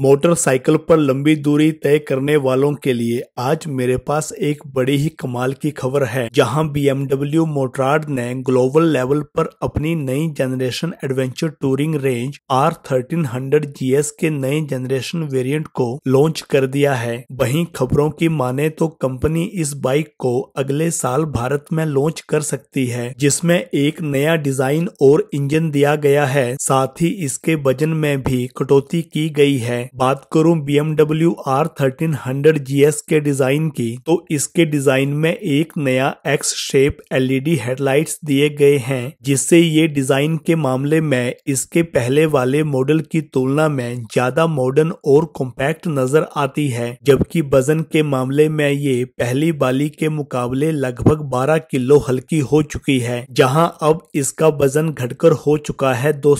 motorcycle पर लंबी दूरी तय करने वालों के लिए आज मेरे पास एक बड़ी ही कमाल की खबर है जहां बीएमडब्ल्यू मोटरार्ड ने ग्लोबल लेवल पर अपनी नई generation adventure touring range R thirteen hundred GS के नए जनरेशन वेरिएंट को लॉन्च कर दिया है वहीं खबरों की माने तो कंपनी इस बाइक को अगले साल भारत में लॉन्च कर सकती है जिसमे एक नया डिजाइन और इंजन दिया गया है साथ ही इसके वजन में भी कटौती की गई है मैं बात करूं BMW R thirteen hundred S के डिजाइन की तो इसके डिजाइन में एक नया एक्स शेप एलईडी हेडलाइट्स दिए गए हैं जिससे ये डिजाइन के मामले में इसके पहले वाले मॉडल की तुलना में ज्यादा मॉडर्न और कॉम्पैक्ट नजर आती है जबकि वजन के मामले में ये पहली बाली के मुकाबले लगभग 12 किलो हल्की हो चुकी है जहां अब इसका वजन घटकर हो चुका है दो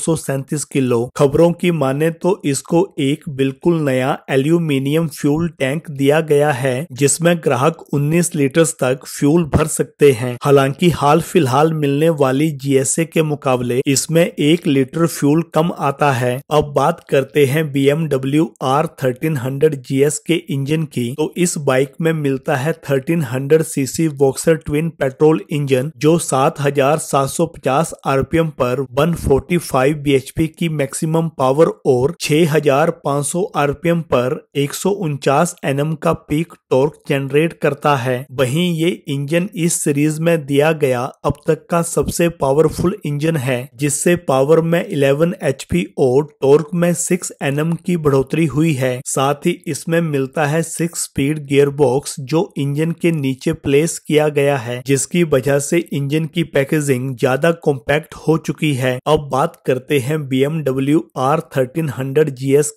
किलो खबरों की माने तो इसको एक बिल्कुल नया एल्यूमिनियम फ्यूल टैंक दिया गया है जिसमें ग्राहक 19 लीटर तक फ्यूल भर सकते हैं हालांकि हाल फिलहाल मिलने वाली जीएसए के मुकाबले इसमें एक लीटर फ्यूल कम आता है अब बात करते हैं B MW R thirteen hundred के इंजन की तो इस बाइक में मिलता है thirteen hundred CC boxer twin petrol engine जो सात हजार सात सौ पचास आरपीएम पर 145 बीएचपी की मैक्सिमम पावर और पाँच 500 आरपीएम पर एक एनएम का पीक टॉर्क जनरेट करता है वहीं ये इंजन इस सीरीज में दिया गया अब तक का सबसे पावरफुल इंजन है जिससे पावर में 11 एच और टॉर्क में 6 एनएम की बढ़ोतरी हुई है साथ ही इसमें मिलता है सिक्स स्पीड गियर बॉक्स जो इंजन के नीचे प्लेस किया गया है जिसकी वजह से इंजन की पैकेजिंग ज्यादा कॉम्पैक्ट हो चुकी है अब बात करते हैं बी एमडब्ल्यू आर थर्टीन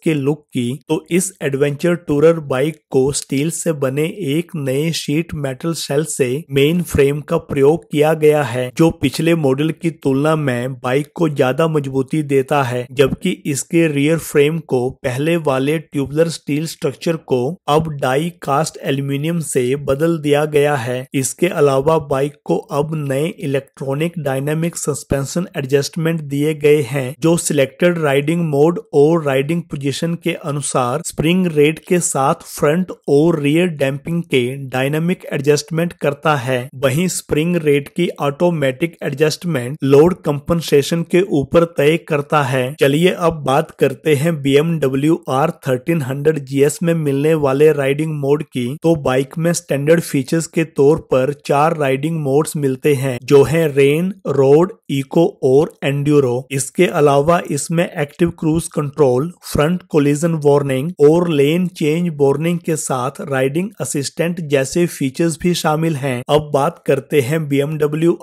के लुक प्रयोग की तो इस एडवेंचर टूरर बाइक को स्टील से बने एक नए शीट मेटल सेल से मेन फ्रेम का प्रयोग किया गया है जो पिछले मॉडल की तुलना में बाइक को ज्यादा मजबूती देता है जबकि इसके रियर फ्रेम को पहले वाले ट्यूबलर स्टील स्ट्रक्चर को अब डाई कास्ट एल्यूमिनियम से बदल दिया गया है इसके अलावा बाइक को अब नए इलेक्ट्रॉनिक डायनेमिक सस्पेंशन एडजस्टमेंट दिए गए हैं जो सिलेक्टेड राइडिंग मोड और राइडिंग पोजीशन के अनुसार स्प्रिंग रेट के साथ फ्रंट और रियर डैम्पिंग के डायनामिक एडजस्टमेंट करता है वहीं स्प्रिंग रेट की ऑटोमेटिक एडजस्टमेंट लोड कंपनसेशन के ऊपर तय करता है चलिए अब बात करते हैं B MW R thirteen hundred G S में मिलने वाले राइडिंग मोड की तो बाइक में स्टैंडर्ड फीचर्स के तौर पर चार राइडिंग मोड्स मिलते हैं जो है रेन रोड इको और एंड्यूरो इसके अलावा इसमें active cruise control front colli collision warning और लेन चेंज वार्निंग के साथ राइडिंग असिस्टेंट जैसे फीचर्स भी शामिल हैं अब बात करते हैं BMW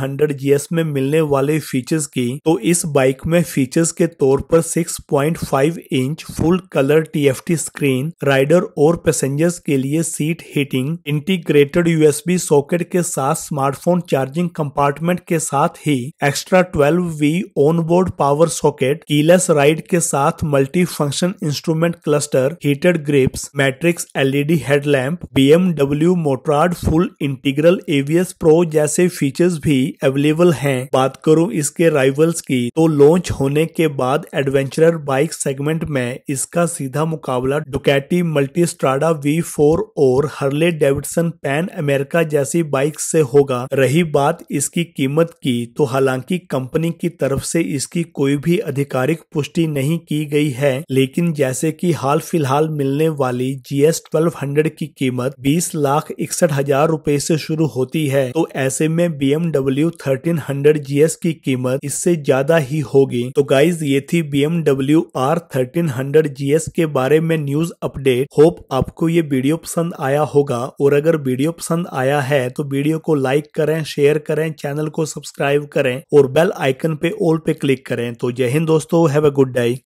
हंड्रेड जी GS में मिलने वाले फीचर्स की तो इस बाइक में फीचर्स के तौर पर 6.5 inch full colour T screen rider और पैसेंजर्स के लिए seat heating integrated USB socket के साथ स्मार्टफोन चार्जिंग कंपार्टमेंट के साथ ही extra 12 V on board power socket keyless ride के साथ multi function instrument cluster heated grips matrix LED headlamp BMW Motorrad full integral ABS pro जैसे features भी available हैं बात करूं इसके राइवल्स की तो लॉन्च होने के बाद एडवेंचरर बाइक सेगमेंट में इसका सीधा मुकाबला Ducati multi Strada V four और हर्ले डेविडसन पैन अमेरिका जैसी बाइक से होगा रही बात इसकी कीमत की तो हालांकि कंपनी की तरफ से इसकी कोई भी आधिकारिक पुष्टि नहीं की गई है लेकिन जैसे कि हाल फिलहाल मिलने वाली जी एस ट्वेल्व हंड्रेड की कीमत बीस लाख इकसठ हजार रूपए ऐसी शुरू होती है तो ऐसे में B MW thirteen hundred G S की कीमत इससे ज्यादा ही होगी तो गाइज ये थी B MW R thirteen hundred G S के बारे में न्यूज अपडेट होप आपको ये वीडियो पसंद आया होगा और अगर वीडियो पसंद आया है तो वीडियो को लाइक करें शेयर करें चैनल को सब्सक्राइब करें और बेल आइकन पे ऑल पे क्लिक करें तो जय हिंद दोस्तों हैव अ गुड डे